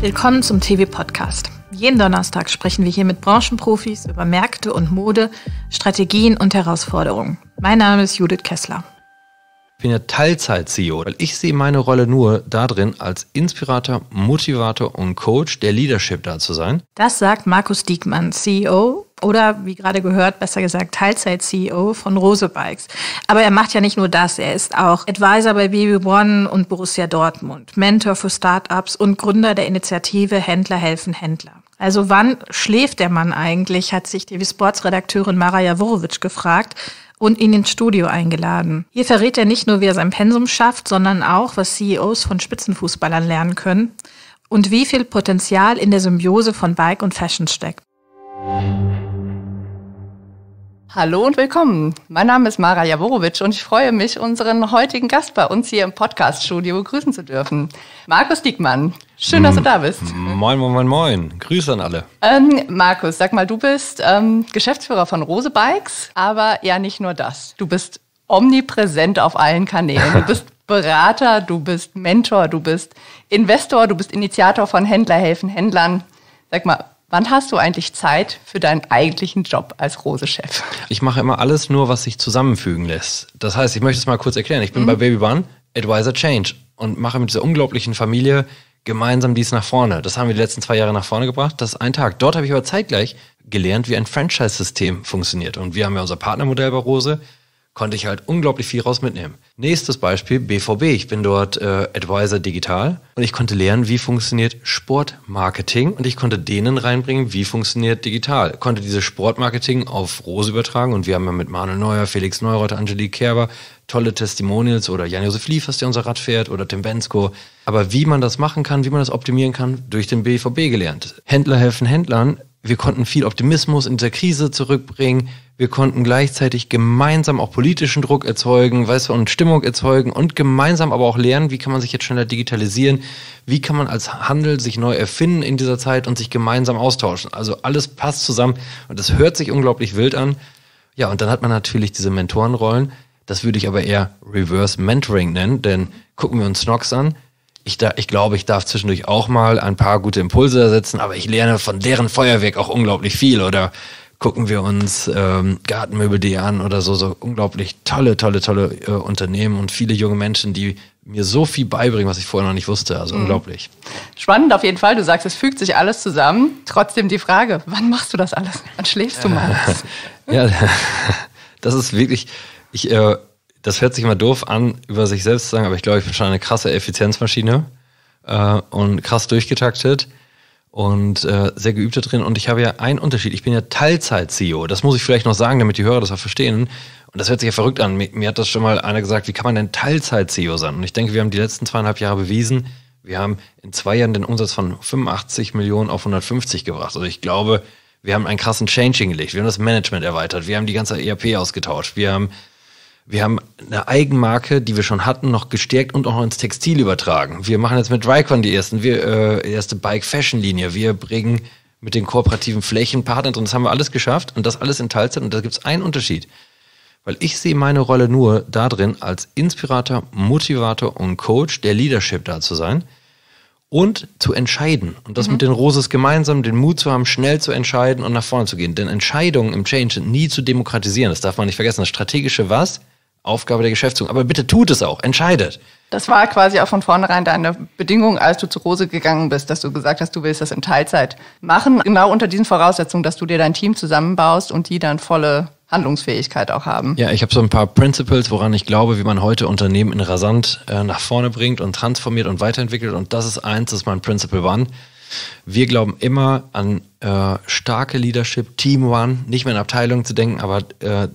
Willkommen zum TV-Podcast. Jeden Donnerstag sprechen wir hier mit Branchenprofis über Märkte und Mode, Strategien und Herausforderungen. Mein Name ist Judith Kessler. Ich bin ja Teilzeit-CEO, weil ich sehe meine Rolle nur darin, als Inspirator, Motivator und Coach der Leadership da zu sein. Das sagt Markus Diekmann, CEO oder wie gerade gehört, besser gesagt Teilzeit-CEO von Rose Bikes. Aber er macht ja nicht nur das, er ist auch Advisor bei Baby One und Borussia Dortmund, Mentor für Startups und Gründer der Initiative Händler helfen Händler. Also wann schläft der Mann eigentlich, hat sich die Sportsredakteurin Mara Worowitsch gefragt und ihn ins Studio eingeladen. Hier verrät er nicht nur, wie er sein Pensum schafft, sondern auch, was CEOs von Spitzenfußballern lernen können und wie viel Potenzial in der Symbiose von Bike und Fashion steckt. Hallo und willkommen. Mein Name ist Mara Jaworowitsch und ich freue mich, unseren heutigen Gast bei uns hier im Podcast-Studio begrüßen zu dürfen. Markus Diekmann, schön, dass du mm, da bist. Moin, moin, moin, moin. Grüße an alle. Ähm, Markus, sag mal, du bist ähm, Geschäftsführer von Rose Bikes, aber ja nicht nur das. Du bist omnipräsent auf allen Kanälen. Du bist Berater, du bist Mentor, du bist Investor, du bist Initiator von Händler helfen Händlern. Sag mal, Wann hast du eigentlich Zeit für deinen eigentlichen Job als Rose-Chef? Ich mache immer alles nur, was sich zusammenfügen lässt. Das heißt, ich möchte es mal kurz erklären. Ich bin mhm. bei One, Advisor Change und mache mit dieser unglaublichen Familie gemeinsam dies nach vorne. Das haben wir die letzten zwei Jahre nach vorne gebracht. Das ist ein Tag. Dort habe ich aber zeitgleich gelernt, wie ein Franchise-System funktioniert. Und wir haben ja unser Partnermodell bei Rose konnte ich halt unglaublich viel raus mitnehmen. Nächstes Beispiel BVB. Ich bin dort äh, Advisor Digital und ich konnte lernen, wie funktioniert Sportmarketing und ich konnte denen reinbringen, wie funktioniert digital. Konnte dieses Sportmarketing auf Rose übertragen und wir haben ja mit Manuel Neuer, Felix Neureuther, Angelique Kerber, tolle Testimonials oder Jan-Josef Liefers, der unser Rad fährt, oder Tim Bensko. Aber wie man das machen kann, wie man das optimieren kann, durch den BVB gelernt. Händler helfen Händlern. Wir konnten viel Optimismus in dieser Krise zurückbringen. Wir konnten gleichzeitig gemeinsam auch politischen Druck erzeugen, weißt du, und Stimmung erzeugen und gemeinsam aber auch lernen, wie kann man sich jetzt schneller digitalisieren, wie kann man als Handel sich neu erfinden in dieser Zeit und sich gemeinsam austauschen. Also alles passt zusammen und das hört sich unglaublich wild an. Ja, und dann hat man natürlich diese Mentorenrollen, das würde ich aber eher Reverse Mentoring nennen, denn gucken wir uns Snox an. Ich, da, ich glaube, ich darf zwischendurch auch mal ein paar gute Impulse ersetzen, aber ich lerne von deren Feuerwerk auch unglaublich viel. Oder gucken wir uns ähm, Gartenmöbel Gartenmöbel.de an oder so, so unglaublich tolle, tolle, tolle äh, Unternehmen und viele junge Menschen, die mir so viel beibringen, was ich vorher noch nicht wusste. Also mhm. unglaublich. Spannend auf jeden Fall. Du sagst, es fügt sich alles zusammen. Trotzdem die Frage, wann machst du das alles? Wann schläfst du mal? ja, das ist wirklich ich, äh, das hört sich mal doof an, über sich selbst zu sagen, aber ich glaube, ich bin schon eine krasse Effizienzmaschine äh, und krass durchgetaktet und äh, sehr da drin. Und ich habe ja einen Unterschied. Ich bin ja Teilzeit-CEO. Das muss ich vielleicht noch sagen, damit die Hörer das auch verstehen. Und das hört sich ja verrückt an. Mir, mir hat das schon mal einer gesagt, wie kann man denn Teilzeit-CEO sein? Und ich denke, wir haben die letzten zweieinhalb Jahre bewiesen, wir haben in zwei Jahren den Umsatz von 85 Millionen auf 150 gebracht. Also ich glaube, wir haben einen krassen Change hingelegt. Wir haben das Management erweitert. Wir haben die ganze ERP ausgetauscht. Wir haben wir haben eine Eigenmarke, die wir schon hatten, noch gestärkt und auch noch ins Textil übertragen. Wir machen jetzt mit Drycon die ersten, wir, äh, erste Bike-Fashion-Linie. Wir bringen mit den kooperativen Flächen Partner drin. Das haben wir alles geschafft und das alles in Teilzeit. Und da gibt es einen Unterschied. Weil ich sehe meine Rolle nur darin, als Inspirator, Motivator und Coach der Leadership da zu sein und zu entscheiden. Und das mhm. mit den Roses gemeinsam, den Mut zu haben, schnell zu entscheiden und nach vorne zu gehen. Denn Entscheidungen im Change sind nie zu demokratisieren. Das darf man nicht vergessen. Das strategische Was Aufgabe der Geschäftsführung. Aber bitte tut es auch, entscheidet. Das war quasi auch von vornherein deine Bedingung, als du zu Rose gegangen bist, dass du gesagt hast, du willst das in Teilzeit machen. Genau unter diesen Voraussetzungen, dass du dir dein Team zusammenbaust und die dann volle Handlungsfähigkeit auch haben. Ja, ich habe so ein paar Principles, woran ich glaube, wie man heute Unternehmen in rasant äh, nach vorne bringt und transformiert und weiterentwickelt. Und das ist eins, das ist mein Principle One. Wir glauben immer an äh, starke Leadership, Team One, nicht mehr in Abteilungen zu denken, aber äh,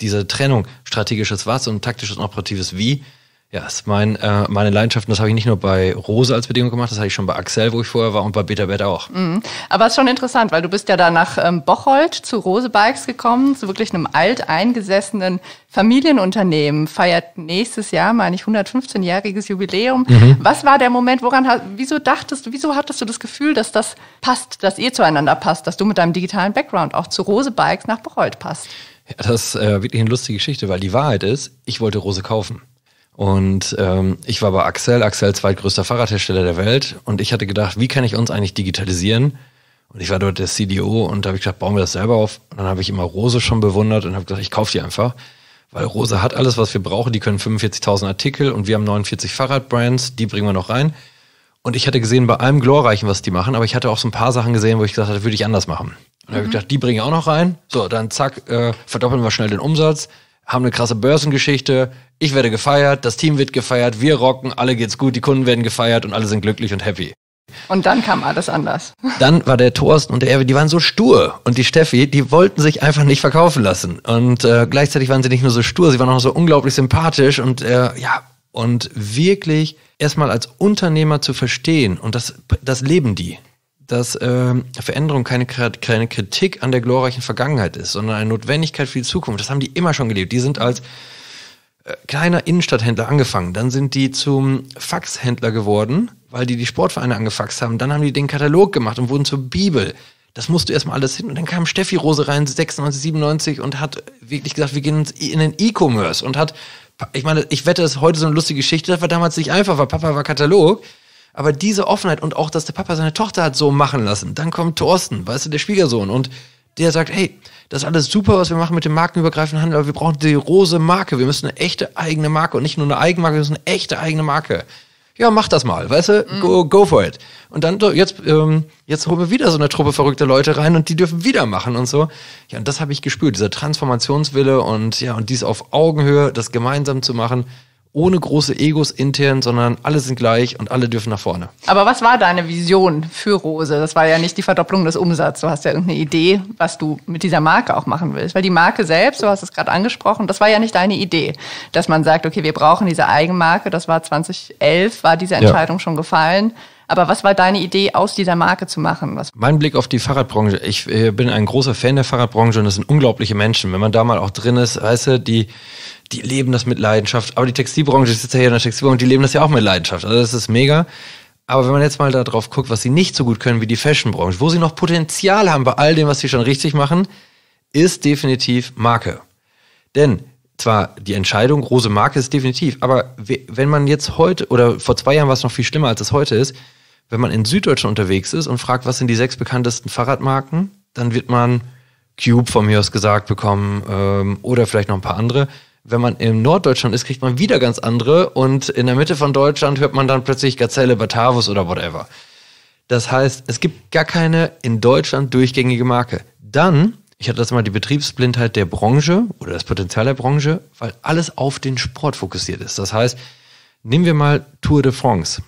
diese Trennung strategisches Was und taktisches und operatives Wie, ja, ist mein, äh, meine Leidenschaft. Und das habe ich nicht nur bei Rose als Bedingung gemacht, das habe ich schon bei Axel, wo ich vorher war, und bei Betabet auch. Mhm. Aber es ist schon interessant, weil du bist ja da nach ähm, Bocholt zu Rose Bikes gekommen, zu wirklich einem alteingesessenen Familienunternehmen. Feiert nächstes Jahr, meine ich, 115-jähriges Jubiläum. Mhm. Was war der Moment, woran, wieso dachtest du, wieso hattest du das Gefühl, dass das passt, dass ihr zueinander passt, dass du mit deinem digitalen Background auch zu Rose Bikes nach Bocholt passt? Ja, das ist äh, wirklich eine lustige Geschichte, weil die Wahrheit ist, ich wollte Rose kaufen. Und ähm, ich war bei Axel, Axel zweitgrößter Fahrradhersteller der Welt. Und ich hatte gedacht, wie kann ich uns eigentlich digitalisieren? Und ich war dort der CDO und da habe ich gedacht, bauen wir das selber auf. Und dann habe ich immer Rose schon bewundert und habe gesagt, ich kaufe die einfach. Weil Rose hat alles, was wir brauchen. Die können 45.000 Artikel und wir haben 49 Fahrradbrands, die bringen wir noch rein. Und ich hatte gesehen, bei allem Glorreichen, was die machen, aber ich hatte auch so ein paar Sachen gesehen, wo ich gesagt hatte, würde ich anders machen. Und da habe ich mhm. gedacht, die bringen auch noch rein. So, dann zack, äh, verdoppeln wir schnell den Umsatz, haben eine krasse Börsengeschichte, ich werde gefeiert, das Team wird gefeiert, wir rocken, alle geht's gut, die Kunden werden gefeiert und alle sind glücklich und happy. Und dann kam alles anders. Dann war der Thorsten und der Erwin, die waren so stur. Und die Steffi, die wollten sich einfach nicht verkaufen lassen. Und äh, gleichzeitig waren sie nicht nur so stur, sie waren auch so unglaublich sympathisch und äh, ja, und wirklich erstmal als Unternehmer zu verstehen, und das, das leben die, dass ähm, Veränderung keine, keine Kritik an der glorreichen Vergangenheit ist, sondern eine Notwendigkeit für die Zukunft. Das haben die immer schon gelebt. Die sind als äh, kleiner Innenstadthändler angefangen. Dann sind die zum Faxhändler geworden, weil die die Sportvereine angefaxt haben. Dann haben die den Katalog gemacht und wurden zur Bibel. Das musst du erstmal alles hin. Und dann kam Steffi Rose rein, 96, 97 und hat wirklich gesagt, wir gehen e-, in den E-Commerce und hat ich meine, ich wette, das ist heute so eine lustige Geschichte, das war damals nicht einfach, weil Papa war Katalog. Aber diese Offenheit und auch, dass der Papa seine Tochter hat so machen lassen. Dann kommt Thorsten, weißt du, der Schwiegersohn. Und der sagt, hey, das ist alles super, was wir machen mit dem markenübergreifenden Handel, aber wir brauchen die rose Marke. Wir müssen eine echte eigene Marke und nicht nur eine Eigenmarke, wir müssen eine echte eigene Marke ja, mach das mal, weißt du, mhm. go, go for it. Und dann, so, jetzt, ähm, jetzt holen wir wieder so eine Truppe verrückter Leute rein und die dürfen wieder machen und so. Ja, und das habe ich gespürt, dieser Transformationswille und ja, und dies auf Augenhöhe, das gemeinsam zu machen ohne große Egos intern, sondern alle sind gleich und alle dürfen nach vorne. Aber was war deine Vision für Rose? Das war ja nicht die Verdopplung des Umsatzes. Du hast ja irgendeine Idee, was du mit dieser Marke auch machen willst. Weil die Marke selbst, du hast es gerade angesprochen, das war ja nicht deine Idee, dass man sagt, okay, wir brauchen diese Eigenmarke. Das war 2011, war diese Entscheidung ja. schon gefallen. Aber was war deine Idee, aus dieser Marke zu machen? Was mein Blick auf die Fahrradbranche. Ich äh, bin ein großer Fan der Fahrradbranche und das sind unglaubliche Menschen. Wenn man da mal auch drin ist, weißt du, die die leben das mit Leidenschaft. Aber die Textilbranche, ich sitze ja hier in der Textilbranche, die leben das ja auch mit Leidenschaft. Also das ist mega. Aber wenn man jetzt mal darauf guckt, was sie nicht so gut können wie die Fashionbranche, wo sie noch Potenzial haben bei all dem, was sie schon richtig machen, ist definitiv Marke. Denn zwar die Entscheidung, große Marke ist definitiv, aber wenn man jetzt heute oder vor zwei Jahren war es noch viel schlimmer, als es heute ist, wenn man in Süddeutschland unterwegs ist und fragt, was sind die sechs bekanntesten Fahrradmarken, dann wird man Cube von mir aus gesagt bekommen ähm, oder vielleicht noch ein paar andere wenn man in Norddeutschland ist, kriegt man wieder ganz andere und in der Mitte von Deutschland hört man dann plötzlich Gazelle, Batavus oder whatever. Das heißt, es gibt gar keine in Deutschland durchgängige Marke. Dann, ich hatte das mal die Betriebsblindheit der Branche oder das Potenzial der Branche, weil alles auf den Sport fokussiert ist. Das heißt, nehmen wir mal Tour de France.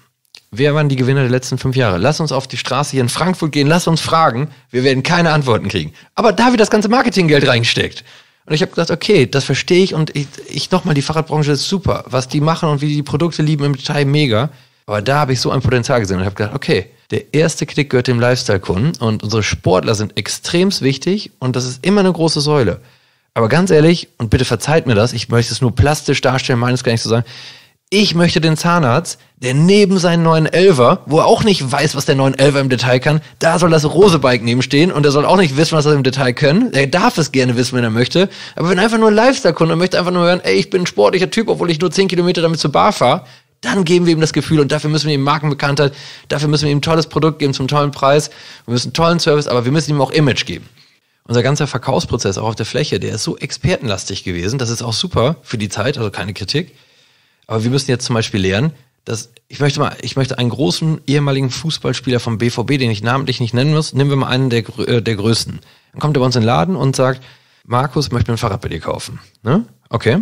Wer waren die Gewinner der letzten fünf Jahre? Lass uns auf die Straße hier in Frankfurt gehen, lass uns fragen. Wir werden keine Antworten kriegen. Aber da wird das ganze Marketinggeld reingesteckt. Und ich habe gedacht, okay, das verstehe ich und ich, ich nochmal, die Fahrradbranche ist super, was die machen und wie die, Produkte lieben im Detail, mega. Aber da habe ich so ein Potenzial gesehen und habe gedacht, okay, der erste Knick gehört dem Lifestyle-Kunden und unsere Sportler sind extremst wichtig und das ist immer eine große Säule. Aber ganz ehrlich, und bitte verzeiht mir das, ich möchte es nur plastisch darstellen, meines gar nicht zu sagen, ich möchte den Zahnarzt, der neben seinen neuen Elver, wo er auch nicht weiß, was der neuen Elver im Detail kann, da soll das Rosebike nebenstehen und er soll auch nicht wissen, was er im Detail kann. Er darf es gerne wissen, wenn er möchte. Aber wenn einfach nur ein Lifestyle-Kunde möchte einfach nur hören, ey, ich bin ein sportlicher Typ, obwohl ich nur 10 Kilometer damit zur Bar fahre, dann geben wir ihm das Gefühl und dafür müssen wir ihm Markenbekanntheit, dafür müssen wir ihm ein tolles Produkt geben zum tollen Preis, wir müssen einen tollen Service, aber wir müssen ihm auch Image geben unser ganzer Verkaufsprozess auch auf der Fläche, der ist so expertenlastig gewesen, das ist auch super für die Zeit, also keine Kritik. Aber wir müssen jetzt zum Beispiel lernen, dass ich möchte mal, ich möchte einen großen ehemaligen Fußballspieler vom BVB, den ich namentlich nicht nennen muss, nehmen wir mal einen der, äh, der größten. Dann kommt er bei uns in den Laden und sagt, Markus möchte mir ein Fahrrad bei dir kaufen. Ne? Okay.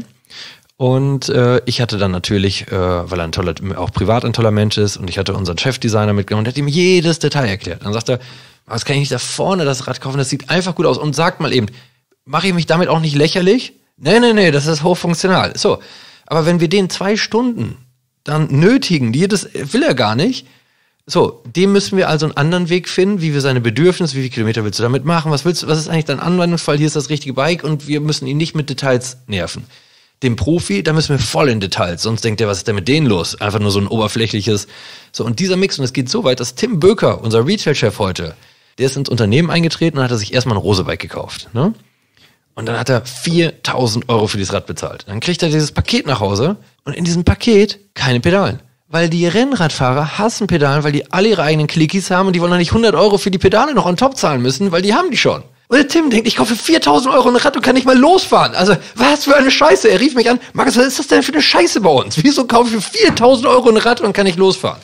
Und äh, ich hatte dann natürlich, äh, weil er ein toller, auch privat ein toller Mensch ist, und ich hatte unseren Chefdesigner mitgenommen und hat ihm jedes Detail erklärt. Dann sagt er, was kann ich nicht da vorne das Rad kaufen? Das sieht einfach gut aus. Und sagt mal eben, mache ich mich damit auch nicht lächerlich? Nee, nee, nee, das ist hochfunktional. So, aber wenn wir den zwei Stunden dann nötigen, das will er gar nicht, so, dem müssen wir also einen anderen Weg finden, wie wir seine Bedürfnisse, wie viele Kilometer willst du damit machen, was willst was ist eigentlich dein Anwendungsfall, hier ist das richtige Bike und wir müssen ihn nicht mit Details nerven. Dem Profi, da müssen wir voll in Details, sonst denkt er, was ist denn mit denen los? Einfach nur so ein oberflächliches. So, und dieser Mix, und es geht so weit, dass Tim Böker, unser Retail-Chef heute, der ist ins Unternehmen eingetreten und hat sich erstmal ein Rosebike gekauft. Ne? Und dann hat er 4000 Euro für dieses Rad bezahlt. Dann kriegt er dieses Paket nach Hause und in diesem Paket keine Pedalen. Weil die Rennradfahrer hassen Pedalen, weil die alle ihre eigenen Klickis haben und die wollen dann nicht 100 Euro für die Pedale noch on top zahlen müssen, weil die haben die schon. Und der Tim denkt, ich kaufe 4000 Euro ein Rad und kann nicht mal losfahren. Also, was für eine Scheiße. Er rief mich an, Markus, was ist das denn für eine Scheiße bei uns? Wieso kaufe ich für 4000 Euro ein Rad und kann nicht losfahren?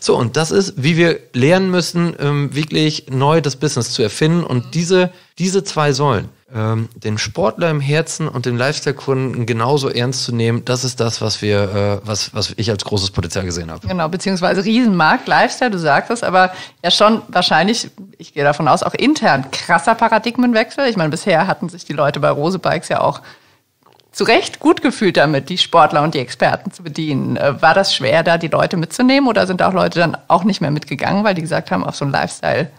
So, und das ist, wie wir lernen müssen, ähm, wirklich neu das Business zu erfinden. Und diese, diese zwei Säulen, ähm, den Sportler im Herzen und den Lifestyle-Kunden genauso ernst zu nehmen, das ist das, was wir, äh, was, was ich als großes Potenzial gesehen habe. Genau, beziehungsweise Riesenmarkt, Lifestyle, du sagst es, aber ja schon wahrscheinlich, ich gehe davon aus, auch intern krasser Paradigmenwechsel. Ich meine, bisher hatten sich die Leute bei Rose Bikes ja auch zu Recht gut gefühlt damit, die Sportler und die Experten zu bedienen. Äh, war das schwer, da die Leute mitzunehmen oder sind auch Leute dann auch nicht mehr mitgegangen, weil die gesagt haben, auf so ein Lifestyle,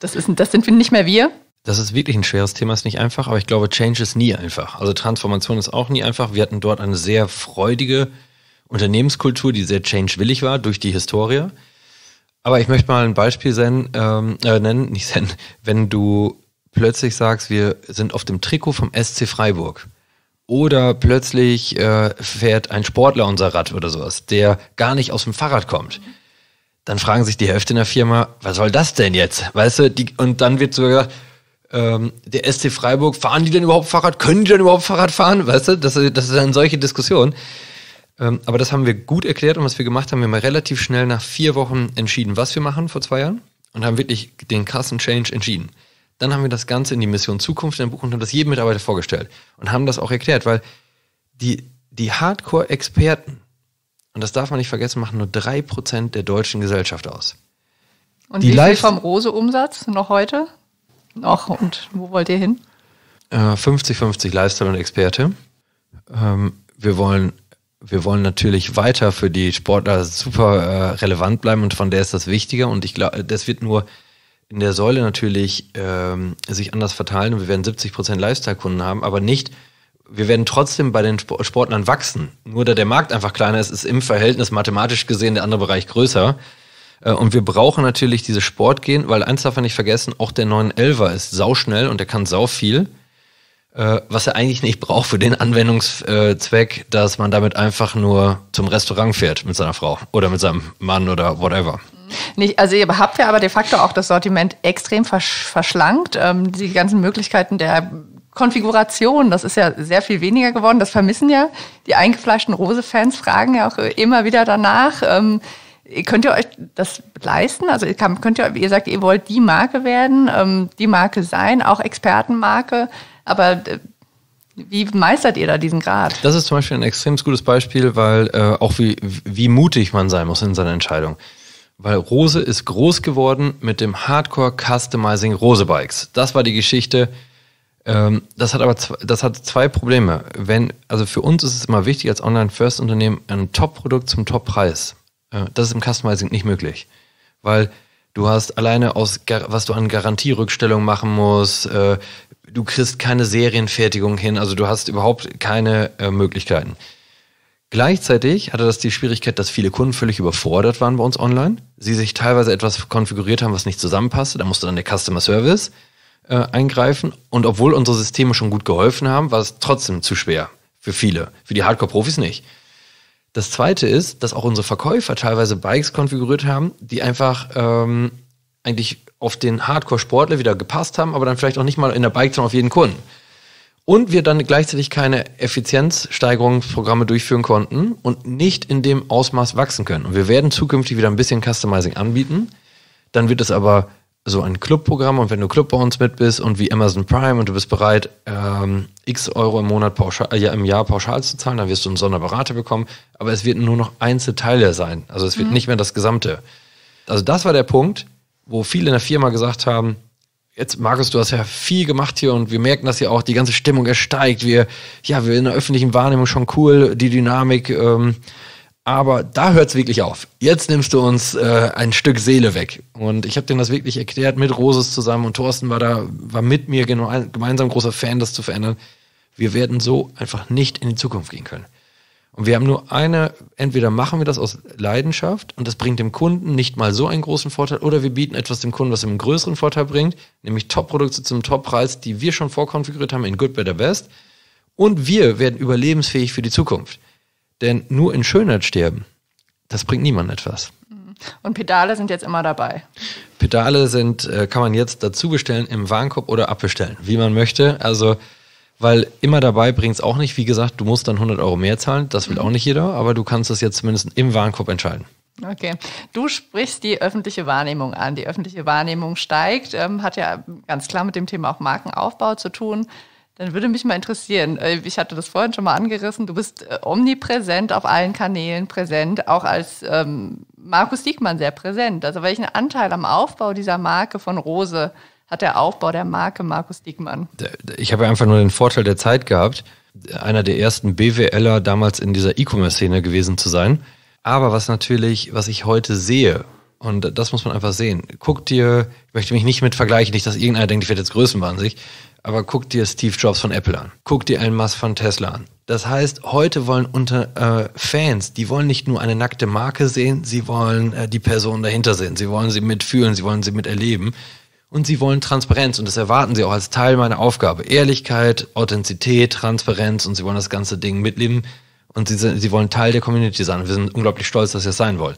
das, ist, das sind nicht mehr wir? Das ist wirklich ein schweres Thema, ist nicht einfach, aber ich glaube, Change ist nie einfach. Also Transformation ist auch nie einfach. Wir hatten dort eine sehr freudige Unternehmenskultur, die sehr change-willig war durch die Historie. Aber ich möchte mal ein Beispiel sen, ähm, äh, nennen, nicht sen, wenn du plötzlich sagst, wir sind auf dem Trikot vom SC Freiburg. Oder plötzlich äh, fährt ein Sportler unser Rad oder sowas, der gar nicht aus dem Fahrrad kommt. Dann fragen sich die Hälfte in der Firma, was soll das denn jetzt? Weißt du, die, und dann wird sogar gesagt, ähm, der SC Freiburg, fahren die denn überhaupt Fahrrad? Können die denn überhaupt Fahrrad fahren? Weißt du, das, das ist eine solche Diskussion. Ähm, aber das haben wir gut erklärt und was wir gemacht haben, wir haben relativ schnell nach vier Wochen entschieden, was wir machen vor zwei Jahren und haben wirklich den krassen Change entschieden. Dann haben wir das Ganze in die Mission Zukunft in Buch und haben das jedem Mitarbeiter vorgestellt und haben das auch erklärt, weil die, die Hardcore-Experten, und das darf man nicht vergessen, machen nur drei Prozent der deutschen Gesellschaft aus. Und die wie viel vom Rose-Umsatz noch heute? Ach, und wo wollt ihr hin? 50-50 äh, Lifestyle und Experte. Ähm, wir wollen wir wollen natürlich weiter für die Sportler super äh, relevant bleiben und von der ist das wichtiger. Und ich glaube, das wird nur in der Säule natürlich ähm, sich anders verteilen und wir werden 70 Prozent Lifestyle-Kunden haben, aber nicht. Wir werden trotzdem bei den Sportlern wachsen. Nur da der Markt einfach kleiner ist, ist im Verhältnis mathematisch gesehen der andere Bereich größer. Äh, und wir brauchen natürlich diese Sportgehen, weil eins darf man nicht vergessen, auch der 911er ist sauschnell und der kann sau viel, äh, was er eigentlich nicht braucht für den Anwendungszweck, dass man damit einfach nur zum Restaurant fährt mit seiner Frau oder mit seinem Mann oder whatever. Mhm. Nicht, also ihr habt ja aber de facto auch das Sortiment extrem versch verschlankt. Ähm, die ganzen Möglichkeiten der Konfiguration, das ist ja sehr viel weniger geworden. Das vermissen ja die eingefleischten Rose-Fans, fragen ja auch immer wieder danach. Ähm, Könnt ihr euch das leisten? Also könnt ihr, ihr sagt, ihr wollt die Marke werden, ähm, die Marke sein, auch Expertenmarke, aber äh, wie meistert ihr da diesen Grad? Das ist zum Beispiel ein extrem gutes Beispiel, weil äh, auch wie, wie mutig man sein muss in seiner Entscheidung. Weil Rose ist groß geworden mit dem Hardcore Customizing Rose Bikes. Das war die Geschichte. Ähm, das hat aber zwei, das hat zwei Probleme. Wenn, also für uns ist es immer wichtig als Online-First-Unternehmen ein Top-Produkt zum Top-Preis. Das ist im Customizing nicht möglich, weil du hast alleine aus, was du an Garantierückstellung machen musst, äh, du kriegst keine Serienfertigung hin, also du hast überhaupt keine äh, Möglichkeiten. Gleichzeitig hatte das die Schwierigkeit, dass viele Kunden völlig überfordert waren bei uns online. Sie sich teilweise etwas konfiguriert haben, was nicht zusammenpasste. Da musste dann der Customer Service äh, eingreifen. Und obwohl unsere Systeme schon gut geholfen haben, war es trotzdem zu schwer. Für viele. Für die Hardcore-Profis nicht. Das zweite ist, dass auch unsere Verkäufer teilweise Bikes konfiguriert haben, die einfach ähm, eigentlich auf den Hardcore-Sportler wieder gepasst haben, aber dann vielleicht auch nicht mal in der Bike, sondern auf jeden Kunden. Und wir dann gleichzeitig keine Effizienzsteigerungsprogramme durchführen konnten und nicht in dem Ausmaß wachsen können. Und wir werden zukünftig wieder ein bisschen Customizing anbieten. Dann wird es aber so ein Clubprogramm und wenn du Club bei uns mit bist und wie Amazon Prime und du bist bereit, ähm, x Euro im Monat pauschal, äh, im Jahr pauschal zu zahlen, dann wirst du einen Sonderberater bekommen. Aber es wird nur noch Einzelteile sein. Also es wird mhm. nicht mehr das Gesamte. Also das war der Punkt, wo viele in der Firma gesagt haben, jetzt Markus, du hast ja viel gemacht hier und wir merken das ja auch, die ganze Stimmung ersteigt. Wir, ja, wir in der öffentlichen Wahrnehmung schon cool, die Dynamik, ähm, aber da hört es wirklich auf. Jetzt nimmst du uns äh, ein Stück Seele weg. Und ich habe dir das wirklich erklärt mit Roses zusammen und Thorsten war da, war mit mir gemeinsam großer Fan, das zu verändern. Wir werden so einfach nicht in die Zukunft gehen können. Und wir haben nur eine, entweder machen wir das aus Leidenschaft und das bringt dem Kunden nicht mal so einen großen Vorteil, oder wir bieten etwas dem Kunden, was ihm einen größeren Vorteil bringt, nämlich Top-Produkte zum Top-Preis, die wir schon vorkonfiguriert haben in Good, Better, Best. Und wir werden überlebensfähig für die Zukunft. Denn nur in Schönheit sterben, das bringt niemand etwas. Mhm. Und Pedale sind jetzt immer dabei. Pedale sind, äh, kann man jetzt dazu bestellen im Warenkorb oder abbestellen, wie man möchte. Also, weil immer dabei bringt es auch nicht. Wie gesagt, du musst dann 100 Euro mehr zahlen. Das will mhm. auch nicht jeder, aber du kannst das jetzt zumindest im Warenkorb entscheiden. Okay. Du sprichst die öffentliche Wahrnehmung an. Die öffentliche Wahrnehmung steigt, ähm, hat ja ganz klar mit dem Thema auch Markenaufbau zu tun. Dann würde mich mal interessieren, äh, ich hatte das vorhin schon mal angerissen, du bist äh, omnipräsent auf allen Kanälen präsent, auch als ähm, Markus Diekmann sehr präsent. Also welchen Anteil am Aufbau dieser Marke von Rose hat der Aufbau der Marke Markus Diekmann? Ich habe einfach nur den Vorteil der Zeit gehabt, einer der ersten BWLer damals in dieser E-Commerce-Szene gewesen zu sein. Aber was natürlich, was ich heute sehe, und das muss man einfach sehen. Guck dir, ich möchte mich nicht mit vergleichen, nicht, dass irgendeiner denkt, ich werde jetzt größenwahnsinnig. Aber guck dir Steve Jobs von Apple an. Guck dir Elon Musk von Tesla an. Das heißt, heute wollen unter äh, Fans, die wollen nicht nur eine nackte Marke sehen, sie wollen äh, die Person dahinter sehen, sie wollen sie mitfühlen, sie wollen sie miterleben und sie wollen Transparenz und das erwarten sie auch als Teil meiner Aufgabe. Ehrlichkeit, Authentizität, Transparenz und sie wollen das ganze Ding mitleben und sie, sie wollen Teil der Community sein. Wir sind unglaublich stolz, dass ihr es sein wollt.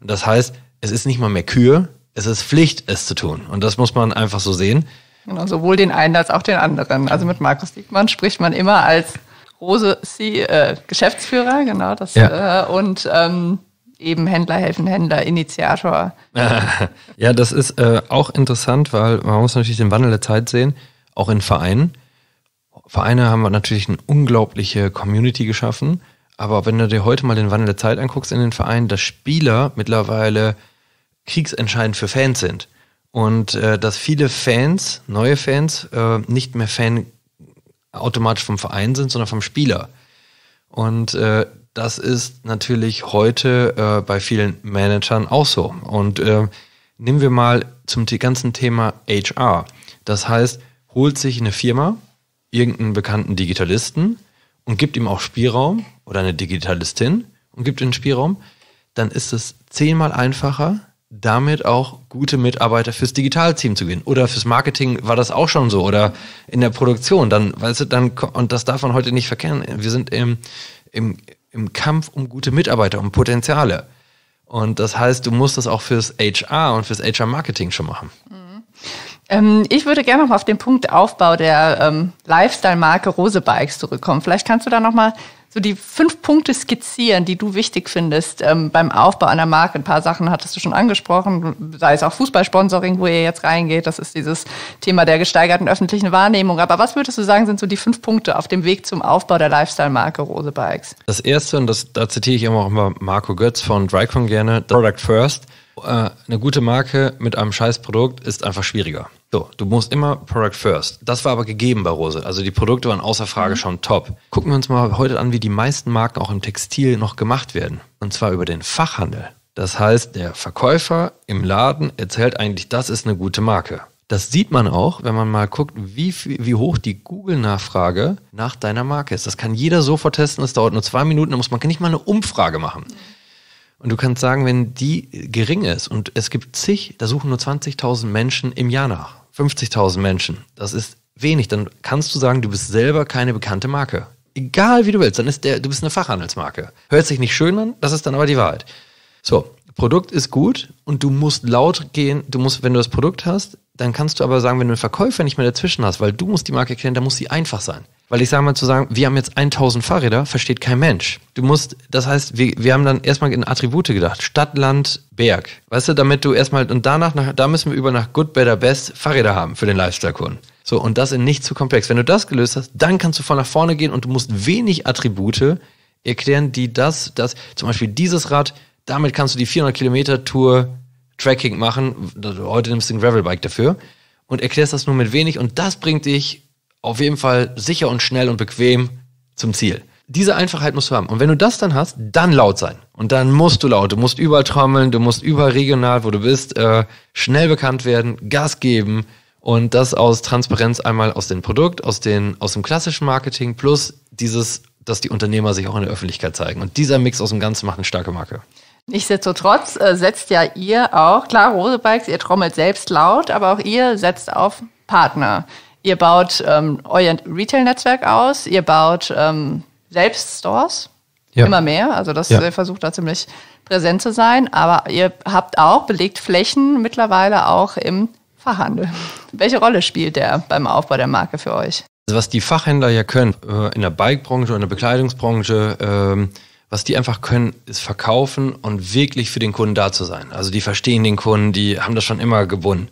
Und das heißt, es ist nicht mal mehr Kür, es ist Pflicht, es zu tun und das muss man einfach so sehen. Genau, sowohl den einen als auch den anderen. Also mit Markus Diekmann spricht man immer als Rose C, äh, Geschäftsführer, genau das. Ja. Äh, und ähm, eben Händler helfen Händler, Initiator. ja, das ist äh, auch interessant, weil man muss natürlich den Wandel der Zeit sehen, auch in Vereinen. Vereine haben natürlich eine unglaubliche Community geschaffen, aber wenn du dir heute mal den Wandel der Zeit anguckst in den Vereinen, dass Spieler mittlerweile kriegsentscheidend für Fans sind und äh, dass viele Fans, neue Fans, äh, nicht mehr Fan automatisch vom Verein sind, sondern vom Spieler. Und äh, das ist natürlich heute äh, bei vielen Managern auch so. Und äh, nehmen wir mal zum ganzen Thema HR. Das heißt, holt sich eine Firma irgendeinen bekannten Digitalisten und gibt ihm auch Spielraum oder eine Digitalistin und gibt ihm Spielraum, dann ist es zehnmal einfacher, damit auch gute Mitarbeiter fürs Digitalteam zu gewinnen. Oder fürs Marketing war das auch schon so. Oder in der Produktion. Dann, weißt du, dann, und das darf man heute nicht verkennen. Wir sind im, im, im Kampf um gute Mitarbeiter, um Potenziale. Und das heißt, du musst das auch fürs HR und fürs HR-Marketing schon machen. Mhm. Ähm, ich würde gerne noch mal auf den Punkt Aufbau der ähm, Lifestyle-Marke Rose Bikes zurückkommen. Vielleicht kannst du da noch mal so die fünf Punkte skizzieren, die du wichtig findest ähm, beim Aufbau einer Marke. Ein paar Sachen hattest du schon angesprochen, sei es auch Fußballsponsoring, wo ihr jetzt reingeht. Das ist dieses Thema der gesteigerten öffentlichen Wahrnehmung. Aber was würdest du sagen, sind so die fünf Punkte auf dem Weg zum Aufbau der Lifestyle-Marke Rose Bikes? Das erste, und das, da zitiere ich immer auch immer Marco Götz von Drycon gerne, Product First. Äh, eine gute Marke mit einem scheiß Produkt ist einfach schwieriger. So, du musst immer Product First. Das war aber gegeben bei Rose. Also die Produkte waren außer Frage mhm. schon top. Gucken wir uns mal heute an, wie die meisten Marken auch im Textil noch gemacht werden. Und zwar über den Fachhandel. Das heißt, der Verkäufer im Laden erzählt eigentlich, das ist eine gute Marke. Das sieht man auch, wenn man mal guckt, wie, wie hoch die Google-Nachfrage nach deiner Marke ist. Das kann jeder sofort testen, das dauert nur zwei Minuten, da muss man nicht mal eine Umfrage machen. Mhm und du kannst sagen, wenn die gering ist und es gibt zig, da suchen nur 20.000 Menschen im Jahr nach. 50.000 Menschen. Das ist wenig. Dann kannst du sagen, du bist selber keine bekannte Marke. Egal wie du willst, dann ist der, du bist eine Fachhandelsmarke. Hört sich nicht schön an, das ist dann aber die Wahrheit. So, Produkt ist gut und du musst laut gehen, du musst, wenn du das Produkt hast, dann kannst du aber sagen, wenn du einen Verkäufer nicht mehr dazwischen hast, weil du musst die Marke kennen, dann muss sie einfach sein. Weil ich sage mal zu sagen, wir haben jetzt 1000 Fahrräder, versteht kein Mensch. Du musst, das heißt, wir, wir haben dann erstmal in Attribute gedacht. Stadt, Land, Berg. Weißt du, damit du erstmal, und danach, nach, da müssen wir über nach Good, Better, Best Fahrräder haben für den Lifestyle-Kunden. So, und das in nicht zu komplex. Wenn du das gelöst hast, dann kannst du von nach vorne gehen und du musst wenig Attribute erklären, die das, das, zum Beispiel dieses Rad, damit kannst du die 400 Kilometer Tour Tracking machen. Heute nimmst du ein Gravelbike dafür und erklärst das nur mit wenig und das bringt dich auf jeden Fall sicher und schnell und bequem zum Ziel. Diese Einfachheit musst du haben. Und wenn du das dann hast, dann laut sein. Und dann musst du laut. Du musst überall trommeln, du musst überall regional, wo du bist, äh, schnell bekannt werden, Gas geben. Und das aus Transparenz einmal aus dem Produkt, aus, den, aus dem klassischen Marketing, plus dieses, dass die Unternehmer sich auch in der Öffentlichkeit zeigen. Und dieser Mix aus dem Ganzen macht eine starke Marke. Nichtsdestotrotz äh, setzt ja ihr auch, klar, Rosebikes, ihr trommelt selbst laut, aber auch ihr setzt auf Partner. Ihr baut ähm, euer Retail-Netzwerk aus, ihr baut ähm, selbst Stores, ja. immer mehr. Also das ja. Äh, versucht da ziemlich präsent zu sein, aber ihr habt auch belegt Flächen mittlerweile auch im Fachhandel. Welche Rolle spielt der beim Aufbau der Marke für euch? Also was die Fachhändler ja können, äh, in der Bikebranche und in der Bekleidungsbranche, ähm, was die einfach können, ist verkaufen und wirklich für den Kunden da zu sein. Also die verstehen den Kunden, die haben das schon immer gebunden.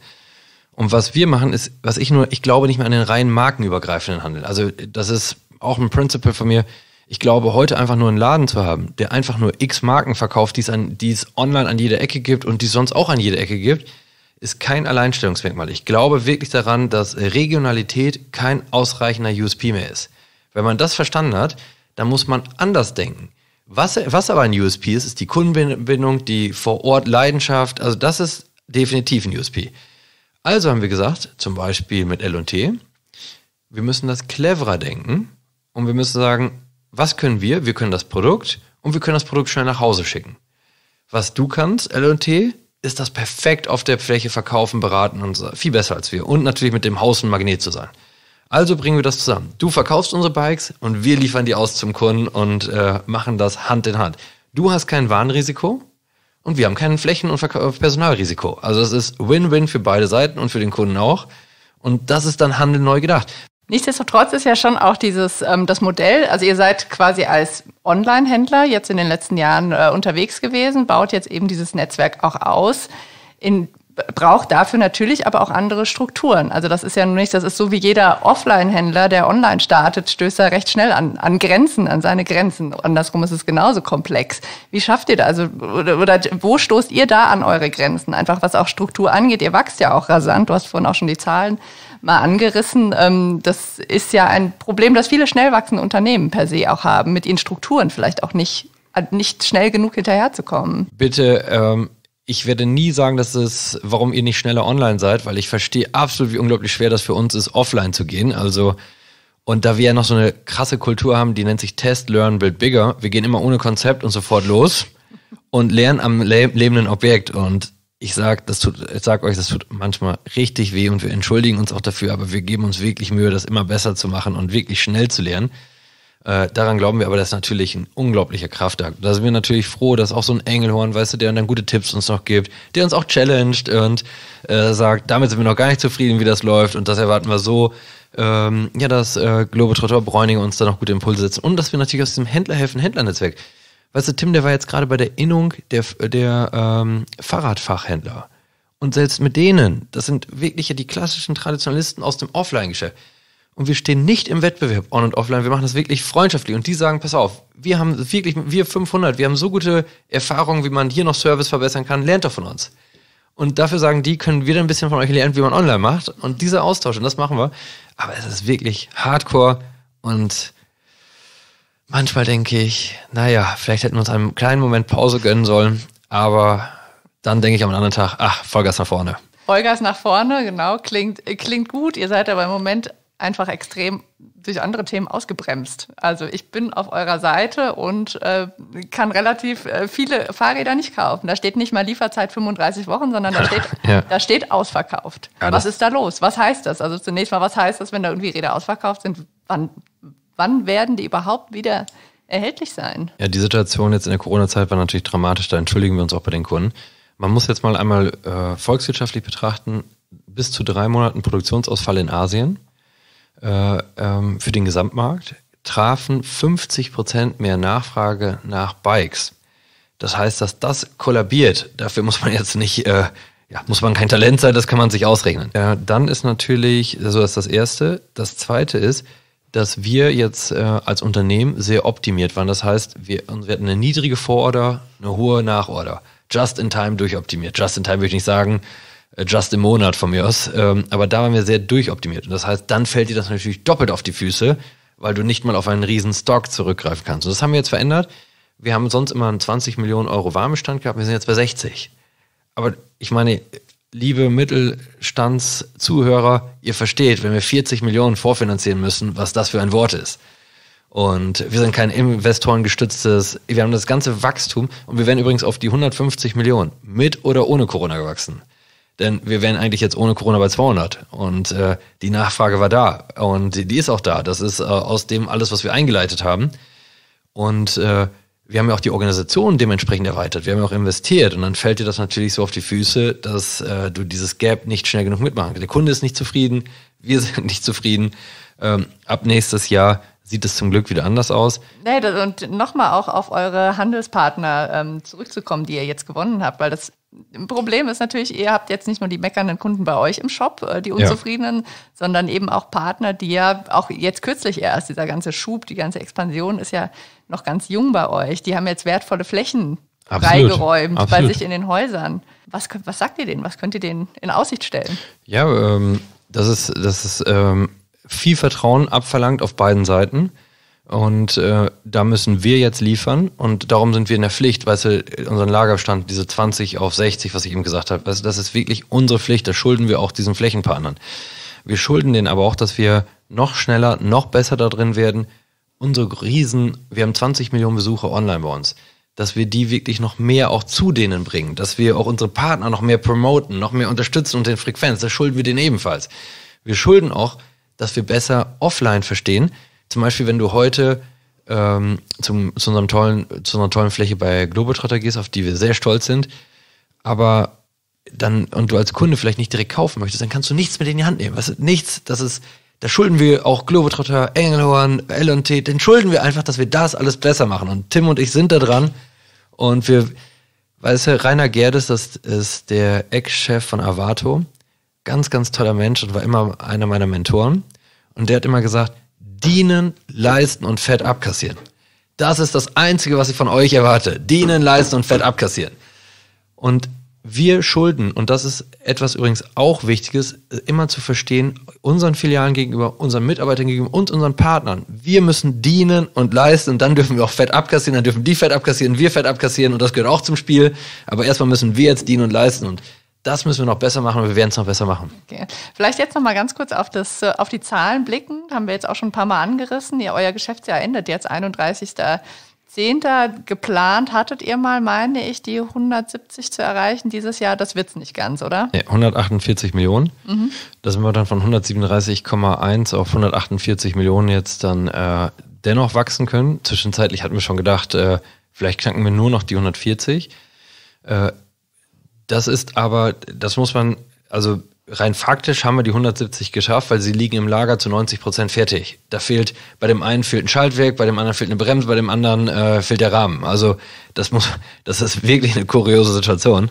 Und was wir machen, ist, was ich nur, ich glaube nicht mehr an den reinen markenübergreifenden Handel. Also das ist auch ein Principle von mir. Ich glaube, heute einfach nur einen Laden zu haben, der einfach nur x Marken verkauft, die es, die es online an jeder Ecke gibt und die es sonst auch an jeder Ecke gibt, ist kein Alleinstellungsmerkmal. Ich glaube wirklich daran, dass Regionalität kein ausreichender USP mehr ist. Wenn man das verstanden hat, dann muss man anders denken. Was, was aber ein USP ist, ist die Kundenbindung, die vor Ort Leidenschaft. Also das ist definitiv ein USP. Also haben wir gesagt, zum Beispiel mit L&T, wir müssen das cleverer denken und wir müssen sagen, was können wir? Wir können das Produkt und wir können das Produkt schnell nach Hause schicken. Was du kannst, L&T, ist das perfekt auf der Fläche verkaufen, beraten und so. viel besser als wir. Und natürlich mit dem Haus ein Magnet zu sein. Also bringen wir das zusammen. Du verkaufst unsere Bikes und wir liefern die aus zum Kunden und äh, machen das Hand in Hand. Du hast kein Warenrisiko und wir haben kein Flächen- und Personalrisiko. Also es ist Win-Win für beide Seiten und für den Kunden auch. Und das ist dann Handel neu gedacht. Nichtsdestotrotz ist ja schon auch dieses ähm, das Modell. Also ihr seid quasi als Online-Händler jetzt in den letzten Jahren äh, unterwegs gewesen, baut jetzt eben dieses Netzwerk auch aus. In braucht dafür natürlich aber auch andere Strukturen. Also das ist ja nun nicht, das ist so wie jeder Offline-Händler, der online startet, stößt er recht schnell an, an Grenzen, an seine Grenzen. Andersrum ist es genauso komplex. Wie schafft ihr da? Also, oder, oder wo stoßt ihr da an eure Grenzen? Einfach was auch Struktur angeht. Ihr wächst ja auch rasant. Du hast vorhin auch schon die Zahlen mal angerissen. Ähm, das ist ja ein Problem, das viele schnell wachsende Unternehmen per se auch haben, mit ihren Strukturen vielleicht auch nicht, nicht schnell genug hinterherzukommen. Bitte, ähm ich werde nie sagen, dass es, warum ihr nicht schneller online seid, weil ich verstehe absolut, wie unglaublich schwer das für uns ist, offline zu gehen. Also, und da wir ja noch so eine krasse Kultur haben, die nennt sich Test, Learn, Build Bigger, wir gehen immer ohne Konzept und sofort los und lernen am le lebenden Objekt. Und ich sag, das tut, ich sag euch, das tut manchmal richtig weh und wir entschuldigen uns auch dafür, aber wir geben uns wirklich Mühe, das immer besser zu machen und wirklich schnell zu lernen. Äh, daran glauben wir aber, das ist natürlich ein unglaublicher Kraftakt. Da sind wir natürlich froh, dass auch so ein Engelhorn, weißt du, der dann gute Tipps uns noch gibt, der uns auch challenged und äh, sagt, damit sind wir noch gar nicht zufrieden, wie das läuft und das erwarten wir so. Ähm, ja, dass äh, Globetrotter Bräuninger uns da noch gute Impulse setzen und dass wir natürlich aus diesem Händler helfen, Händlernetzwerk. Weißt du, Tim, der war jetzt gerade bei der Innung der, der ähm, Fahrradfachhändler. Und selbst mit denen, das sind wirklich ja die klassischen Traditionalisten aus dem Offline-Geschäft, und wir stehen nicht im Wettbewerb on und offline. Wir machen das wirklich freundschaftlich und die sagen, pass auf, wir haben wirklich, wir 500, wir haben so gute Erfahrungen, wie man hier noch Service verbessern kann, lernt doch von uns. Und dafür sagen die, können wir dann ein bisschen von euch lernen, wie man online macht. Und dieser Austausch, und das machen wir. Aber es ist wirklich hardcore und manchmal denke ich, naja, vielleicht hätten wir uns einen kleinen Moment Pause gönnen sollen. Aber dann denke ich am anderen Tag, ach, Vollgas nach vorne. Vollgas nach vorne, genau, klingt, klingt gut. Ihr seid aber im Moment einfach extrem durch andere Themen ausgebremst. Also ich bin auf eurer Seite und äh, kann relativ äh, viele Fahrräder nicht kaufen. Da steht nicht mal Lieferzeit 35 Wochen, sondern da steht, ja. da steht ausverkauft. Ja, was ist da los? Was heißt das? Also zunächst mal, was heißt das, wenn da irgendwie Räder ausverkauft sind? Wann, wann werden die überhaupt wieder erhältlich sein? Ja, die Situation jetzt in der Corona-Zeit war natürlich dramatisch. Da entschuldigen wir uns auch bei den Kunden. Man muss jetzt mal einmal äh, volkswirtschaftlich betrachten, bis zu drei Monaten Produktionsausfall in Asien äh, ähm, für den Gesamtmarkt trafen 50 Prozent mehr Nachfrage nach Bikes. Das heißt, dass das kollabiert. Dafür muss man jetzt nicht, äh, ja, muss man kein Talent sein, das kann man sich ausrechnen. Äh, dann ist natürlich, also das ist das Erste. Das Zweite ist, dass wir jetzt äh, als Unternehmen sehr optimiert waren. Das heißt, wir, wir hatten eine niedrige Vororder, eine hohe Nachorder. Just in time durchoptimiert. Just in time würde ich nicht sagen, äh, just im Monat von mir aus. Ähm, aber da waren wir sehr durchoptimiert. Und das heißt, dann fällt dir das natürlich doppelt auf die Füße, weil du nicht mal auf einen riesen Stock zurückgreifen kannst. Und das haben wir jetzt verändert. Wir haben sonst immer einen 20 Millionen Euro Warmestand gehabt, wir sind jetzt bei 60. Aber ich meine, liebe Mittelstandszuhörer, ihr versteht, wenn wir 40 Millionen vorfinanzieren müssen, was das für ein Wort ist. Und wir sind kein investorengestütztes, wir haben das ganze Wachstum und wir werden übrigens auf die 150 Millionen mit oder ohne Corona gewachsen. Denn wir wären eigentlich jetzt ohne Corona bei 200. Und äh, die Nachfrage war da. Und die, ist auch da. Das ist äh, aus dem alles, was wir eingeleitet haben. Und äh, wir haben ja auch die Organisation dementsprechend erweitert. Wir haben ja auch investiert. Und dann fällt dir das natürlich so auf die Füße, dass äh, du dieses Gap nicht schnell genug mitmachen kannst. Der Kunde ist nicht zufrieden. Wir sind nicht zufrieden. Ähm, ab nächstes Jahr sieht es zum Glück wieder anders aus. Nee, und nochmal auch auf eure Handelspartner ähm, zurückzukommen, die ihr jetzt gewonnen habt, weil das Problem ist natürlich, ihr habt jetzt nicht nur die meckernden Kunden bei euch im Shop, äh, die unzufriedenen, ja. sondern eben auch Partner, die ja auch jetzt kürzlich erst, dieser ganze Schub, die ganze Expansion ist ja noch ganz jung bei euch. Die haben jetzt wertvolle Flächen Absolut. freigeräumt Absolut. bei sich in den Häusern. Was, was sagt ihr denen? Was könnt ihr denen in Aussicht stellen? Ja, ähm, das ist, das ist ähm, viel Vertrauen abverlangt auf beiden Seiten. Und äh, da müssen wir jetzt liefern und darum sind wir in der Pflicht, weißt du, unseren Lagerstand, diese 20 auf 60, was ich eben gesagt habe, du, das ist wirklich unsere Pflicht, das schulden wir auch diesen Flächenpartnern. Wir schulden denen aber auch, dass wir noch schneller, noch besser da drin werden, unsere Riesen, wir haben 20 Millionen Besucher online bei uns, dass wir die wirklich noch mehr auch zu denen bringen, dass wir auch unsere Partner noch mehr promoten, noch mehr unterstützen und den Frequenz, das schulden wir denen ebenfalls. Wir schulden auch, dass wir besser offline verstehen, zum Beispiel, wenn du heute ähm, zum, zu, unserem tollen, zu unserer tollen Fläche bei Globetrotter gehst, auf die wir sehr stolz sind, aber dann, und du als Kunde vielleicht nicht direkt kaufen möchtest, dann kannst du nichts mit in die Hand nehmen. Was, nichts, das ist, da schulden wir auch Globetrotter, Engelhorn, L&T, den schulden wir einfach, dass wir das alles besser machen. Und Tim und ich sind da dran und wir, weißt du, Rainer Gerdes, das ist der Ex-Chef von Avato, ganz, ganz toller Mensch und war immer einer meiner Mentoren. Und der hat immer gesagt, dienen, leisten und fett abkassieren. Das ist das Einzige, was ich von euch erwarte. Dienen, leisten und fett abkassieren. Und wir schulden, und das ist etwas übrigens auch Wichtiges, immer zu verstehen, unseren Filialen gegenüber, unseren Mitarbeitern gegenüber und unseren Partnern. Wir müssen dienen und leisten und dann dürfen wir auch Fett abkassieren, dann dürfen die Fett abkassieren, wir Fett abkassieren und das gehört auch zum Spiel. Aber erstmal müssen wir jetzt dienen und leisten und das müssen wir noch besser machen und wir werden es noch besser machen. Okay. Vielleicht jetzt noch mal ganz kurz auf, das, äh, auf die Zahlen blicken. Haben wir jetzt auch schon ein paar Mal angerissen. Ihr, euer Geschäftsjahr endet jetzt 31.10. Geplant hattet ihr mal, meine ich, die 170 zu erreichen dieses Jahr. Das wird es nicht ganz, oder? Ja, 148 Millionen. Mhm. Da sind wir dann von 137,1 auf 148 Millionen jetzt dann äh, dennoch wachsen können. Zwischenzeitlich hatten wir schon gedacht, äh, vielleicht knacken wir nur noch die 140. Äh, das ist aber, das muss man, also rein faktisch haben wir die 170 geschafft, weil sie liegen im Lager zu 90 Prozent fertig. Da fehlt, bei dem einen fehlt ein Schaltwerk, bei dem anderen fehlt eine Bremse, bei dem anderen äh, fehlt der Rahmen. Also das muss, das ist wirklich eine kuriose Situation.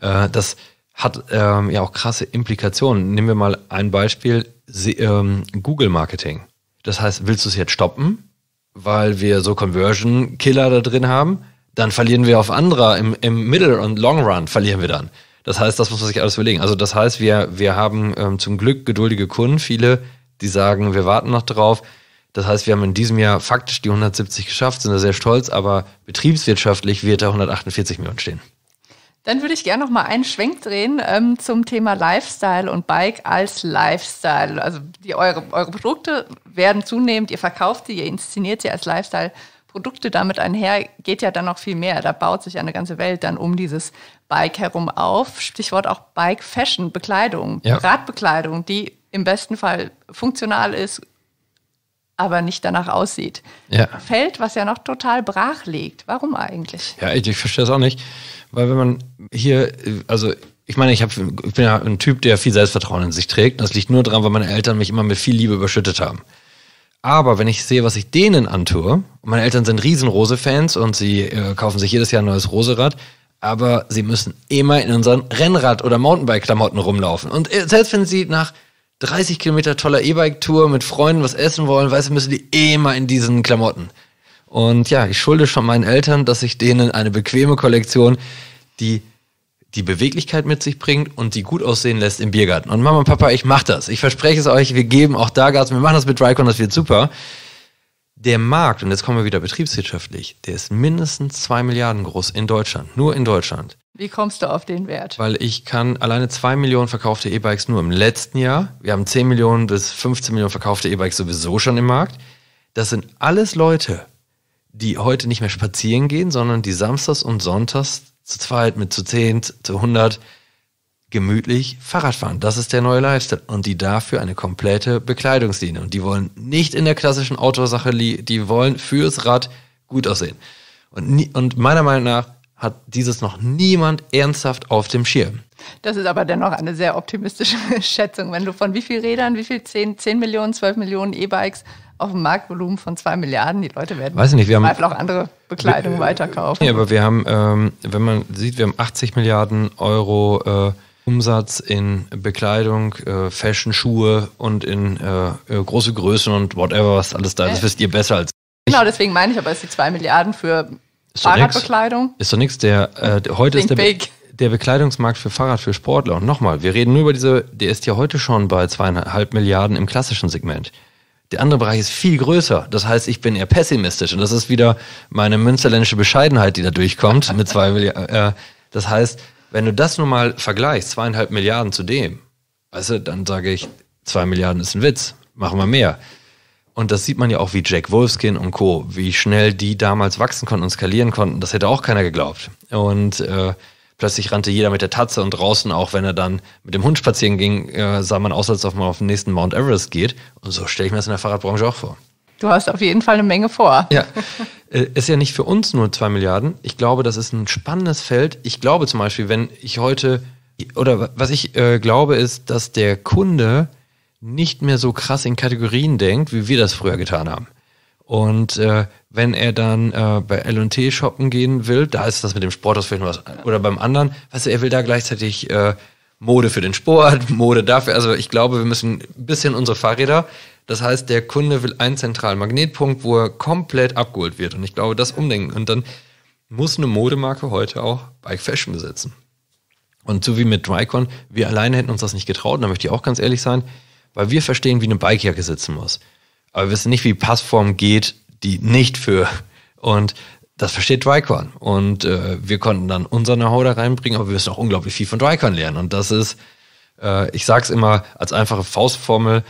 Äh, das hat ähm, ja auch krasse Implikationen. Nehmen wir mal ein Beispiel, sie, ähm, Google Marketing. Das heißt, willst du es jetzt stoppen, weil wir so Conversion Killer da drin haben? dann verlieren wir auf anderer, im, im Middle- und Long-Run verlieren wir dann. Das heißt, das muss man sich alles überlegen. Also das heißt, wir, wir haben ähm, zum Glück geduldige Kunden, viele, die sagen, wir warten noch drauf. Das heißt, wir haben in diesem Jahr faktisch die 170 geschafft, sind da sehr stolz, aber betriebswirtschaftlich wird da 148 Millionen stehen. Dann würde ich gerne noch mal einen Schwenk drehen ähm, zum Thema Lifestyle und Bike als Lifestyle. Also die, eure, eure Produkte werden zunehmend, ihr verkauft sie, ihr inszeniert sie als Lifestyle. Produkte damit einher, geht ja dann noch viel mehr. Da baut sich eine ganze Welt dann um dieses Bike herum auf. Stichwort auch Bike Fashion, Bekleidung, ja. Radbekleidung, die im besten Fall funktional ist, aber nicht danach aussieht. Ja. Feld, was ja noch total brach liegt. Warum eigentlich? Ja, ich, ich verstehe es auch nicht, weil wenn man hier, also ich meine, ich, hab, ich bin ja ein Typ, der viel Selbstvertrauen in sich trägt. Das liegt nur daran, weil meine Eltern mich immer mit viel Liebe überschüttet haben. Aber wenn ich sehe, was ich denen antue, meine Eltern sind riesen Rose-Fans und sie äh, kaufen sich jedes Jahr ein neues Roserad, aber sie müssen immer in unseren Rennrad- oder Mountainbike-Klamotten rumlaufen. Und äh, selbst wenn sie nach 30 Kilometer toller E-Bike-Tour mit Freunden was essen wollen, weißt du, müssen die immer in diesen Klamotten. Und ja, ich schulde schon meinen Eltern, dass ich denen eine bequeme Kollektion, die die Beweglichkeit mit sich bringt und die gut aussehen lässt im Biergarten. Und Mama und Papa, ich mach das. Ich verspreche es euch, wir geben auch da Gas, wir machen das mit Drycon, das wird super. Der Markt, und jetzt kommen wir wieder betriebswirtschaftlich, der ist mindestens zwei Milliarden groß in Deutschland, nur in Deutschland. Wie kommst du auf den Wert? Weil ich kann alleine zwei Millionen verkaufte E-Bikes nur im letzten Jahr. Wir haben 10 Millionen bis 15 Millionen verkaufte E-Bikes sowieso schon im Markt. Das sind alles Leute, die heute nicht mehr spazieren gehen, sondern die samstags und sonntags zu zweit, mit zu zehn, zu hundert gemütlich Fahrrad fahren. Das ist der neue Lifestyle. Und die dafür eine komplette Bekleidungslinie. Und die wollen nicht in der klassischen Outdoor-Sache, liegen. die wollen fürs Rad gut aussehen. Und, nie, und meiner Meinung nach hat dieses noch niemand ernsthaft auf dem Schirm. Das ist aber dennoch eine sehr optimistische Schätzung, wenn du von wie vielen Rädern, wie viel 10, 10 Millionen, 12 Millionen E-Bikes auf dem Marktvolumen von zwei Milliarden. Die Leute werden Weiß nicht, wir haben, auch andere Bekleidung wir, weiterkaufen. Ja, aber wir haben, ähm, wenn man sieht, wir haben 80 Milliarden Euro äh, Umsatz in Bekleidung, äh, Fashion, Schuhe und in äh, große Größen und whatever, was alles da ist. Das wisst ihr besser als ich. Genau, deswegen meine ich aber, es die zwei Milliarden für ist Fahrradbekleidung. Ist doch nichts. Der, äh, der, heute Think ist der... Big der Bekleidungsmarkt für Fahrrad für Sportler. Und nochmal, wir reden nur über diese, der ist ja heute schon bei zweieinhalb Milliarden im klassischen Segment. Der andere Bereich ist viel größer. Das heißt, ich bin eher pessimistisch. Und das ist wieder meine münsterländische Bescheidenheit, die da durchkommt mit zwei Milliarden. Äh, das heißt, wenn du das nun mal vergleichst, zweieinhalb Milliarden zu dem, weißt du, dann sage ich, zwei Milliarden ist ein Witz. Machen wir mehr. Und das sieht man ja auch wie Jack Wolfskin und Co., wie schnell die damals wachsen konnten und skalieren konnten. Das hätte auch keiner geglaubt. Und äh, plötzlich rannte jeder mit der Tatze und draußen auch, wenn er dann mit dem Hund spazieren ging, äh, sah man aus, als ob man auf den nächsten Mount Everest geht. Und so stelle ich mir das in der Fahrradbranche auch vor. Du hast auf jeden Fall eine Menge vor. Ja, äh, ist ja nicht für uns nur zwei Milliarden. Ich glaube, das ist ein spannendes Feld. Ich glaube zum Beispiel, wenn ich heute oder was ich äh, glaube, ist, dass der Kunde nicht mehr so krass in Kategorien denkt, wie wir das früher getan haben. Und äh, wenn er dann äh, bei LT shoppen gehen will, da ist das mit dem Sport das vielleicht was. Oder beim anderen, weißt du, er will da gleichzeitig äh, Mode für den Sport, Mode dafür. Also ich glaube, wir müssen ein bisschen unsere Fahrräder. Das heißt, der Kunde will einen zentralen Magnetpunkt, wo er komplett abgeholt wird. Und ich glaube, das umdenken. Und dann muss eine Modemarke heute auch Bike Fashion besitzen. Und so wie mit Drycon, wir alleine hätten uns das nicht getraut, da möchte ich auch ganz ehrlich sein, weil wir verstehen, wie eine Bikejacke sitzen muss aber wir wissen nicht, wie Passform geht, die nicht für. Und das versteht Drycon. Und äh, wir konnten dann unseren Know-how da reinbringen, aber wir müssen auch unglaublich viel von Drycon lernen. Und das ist, äh, ich sag's immer als einfache Faustformel,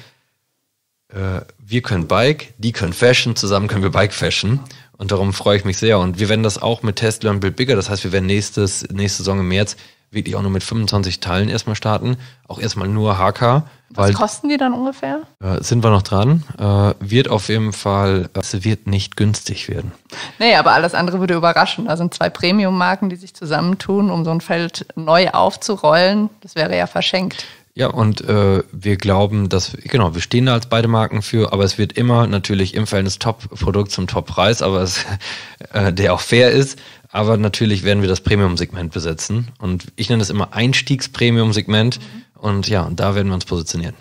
äh, wir können Bike, die können Fashion, zusammen können wir Bike Fashion. Und darum freue ich mich sehr. Und wir werden das auch mit Test Learn Build Bigger, das heißt, wir werden nächstes, nächste Saison im März wirklich auch nur mit 25 Teilen erstmal starten. Auch erstmal nur HK. Was kosten die dann ungefähr? Äh, sind wir noch dran. Äh, wird auf jeden Fall, äh, wird nicht günstig werden. Nee, aber alles andere würde überraschen. Da sind zwei Premium-Marken, die sich zusammentun, um so ein Feld neu aufzurollen. Das wäre ja verschenkt. Ja, und äh, wir glauben, dass, genau, wir stehen da als beide Marken für, aber es wird immer natürlich im Verhältnis Top-Produkt zum Top-Preis, aber es, äh, der auch fair ist, aber natürlich werden wir das Premium-Segment besetzen. Und ich nenne das immer Einstiegs-Premium-Segment. Mhm. Und ja, und da werden wir uns positionieren.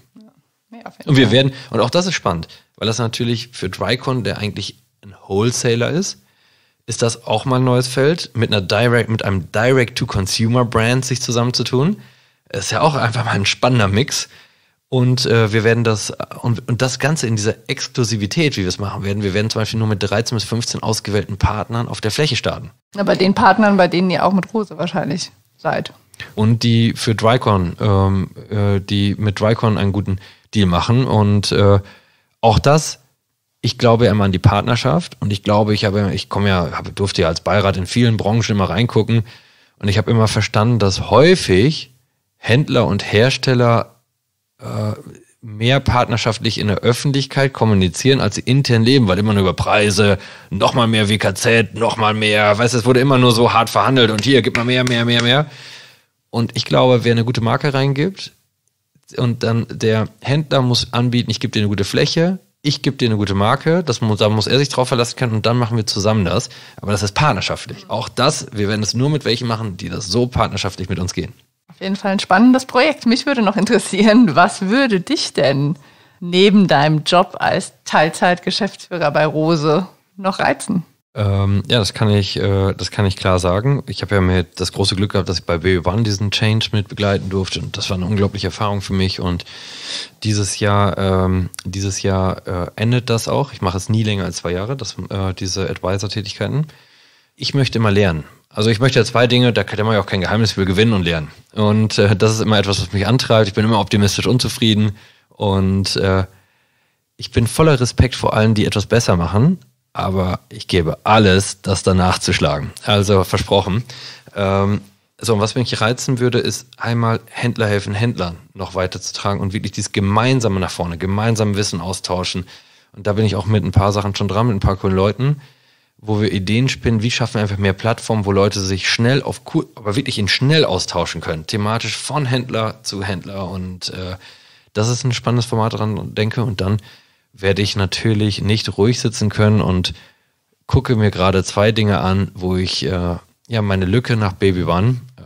Ja. Ja, und wir werden, und auch das ist spannend, weil das natürlich für Drycon, der eigentlich ein Wholesaler ist, ist das auch mal ein neues Feld, mit einer Direct, mit einem Direct-to-Consumer-Brand sich zusammenzutun. Ist ja auch einfach mal ein spannender Mix. Und äh, wir werden das, und, und das Ganze in dieser Exklusivität, wie wir es machen werden, wir werden zum Beispiel nur mit 13 bis 15 ausgewählten Partnern auf der Fläche starten. bei den Partnern, bei denen ihr auch mit Rose wahrscheinlich seid. Und die für Drycon, ähm, äh, die mit Drycon einen guten Deal machen. Und äh, auch das, ich glaube immer an die Partnerschaft und ich glaube, ich habe, ich komme ja, hab, durfte ja als Beirat in vielen Branchen immer reingucken und ich habe immer verstanden, dass häufig Händler und Hersteller äh, mehr partnerschaftlich in der Öffentlichkeit kommunizieren, als sie intern leben, weil immer nur über Preise, nochmal mehr WKZ, nochmal mehr, weißt du, es wurde immer nur so hart verhandelt und hier, gib mal mehr, mehr, mehr, mehr. Und ich glaube, wer eine gute Marke reingibt und dann der Händler muss anbieten, ich gebe dir eine gute Fläche, ich gebe dir eine gute Marke, das muss, da muss er sich drauf verlassen können und dann machen wir zusammen das. Aber das ist partnerschaftlich. Auch das, wir werden es nur mit welchen machen, die das so partnerschaftlich mit uns gehen. Auf jeden Fall ein spannendes Projekt. Mich würde noch interessieren, was würde dich denn neben deinem Job als Teilzeitgeschäftsführer bei Rose noch reizen? Ähm, ja, das kann ich, äh, das kann ich klar sagen. Ich habe ja mir das große Glück gehabt, dass ich bei BB One diesen Change mit begleiten durfte und das war eine unglaubliche Erfahrung für mich. Und dieses Jahr, ähm, dieses Jahr äh, endet das auch. Ich mache es nie länger als zwei Jahre, das, äh, diese Advisor-Tätigkeiten. Ich möchte immer lernen also ich möchte ja zwei Dinge, da kann man ja auch kein Geheimnis will gewinnen und lernen. Und äh, das ist immer etwas, was mich antreibt. Ich bin immer optimistisch unzufrieden und äh, ich bin voller Respekt vor allen, die etwas besser machen, aber ich gebe alles, das danach zu schlagen. Also versprochen. Ähm, so, und was mich reizen würde, ist einmal Händler helfen Händlern noch weiterzutragen und wirklich dieses Gemeinsame nach vorne, gemeinsam Wissen austauschen. Und da bin ich auch mit ein paar Sachen schon dran, mit ein paar coolen Leuten wo wir Ideen spinnen, wie schaffen wir einfach mehr Plattformen, wo Leute sich schnell auf, aber wirklich in schnell austauschen können, thematisch von Händler zu Händler. Und äh, das ist ein spannendes Format daran, denke. Und dann werde ich natürlich nicht ruhig sitzen können und gucke mir gerade zwei Dinge an, wo ich äh, ja meine Lücke nach Baby One, äh,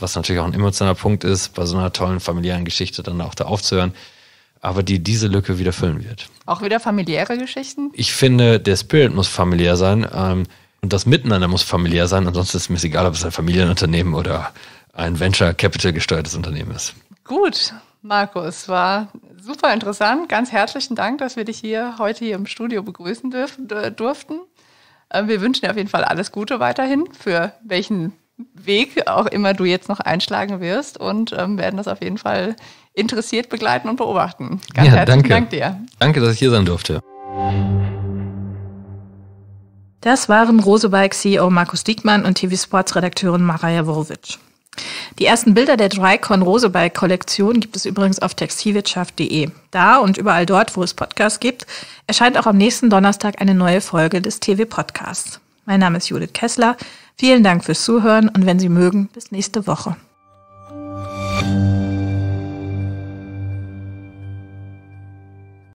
was natürlich auch ein emotionaler Punkt ist, bei so einer tollen familiären Geschichte dann auch da aufzuhören, aber die diese Lücke wieder füllen wird. Auch wieder familiäre Geschichten? Ich finde, der Spirit muss familiär sein ähm, und das Miteinander muss familiär sein. Ansonsten ist es mir egal, ob es ein Familienunternehmen oder ein Venture Capital gesteuertes Unternehmen ist. Gut, Markus, war super interessant. Ganz herzlichen Dank, dass wir dich hier heute hier im Studio begrüßen dürf, durften. Ähm, wir wünschen dir auf jeden Fall alles Gute weiterhin, für welchen Weg auch immer du jetzt noch einschlagen wirst und ähm, werden das auf jeden Fall interessiert begleiten und beobachten. Ganz ja, herzlichen danke. Dank dir. Danke, dass ich hier sein durfte. Das waren Rosebike-CEO Markus Diekmann und TV-Sports-Redakteurin Maria Worovic. Die ersten Bilder der Drycon Rosebike Kollektion gibt es übrigens auf textilwirtschaft.de. Da und überall dort, wo es Podcasts gibt, erscheint auch am nächsten Donnerstag eine neue Folge des TV Podcasts. Mein Name ist Judith Kessler. Vielen Dank fürs Zuhören und wenn Sie mögen, bis nächste Woche.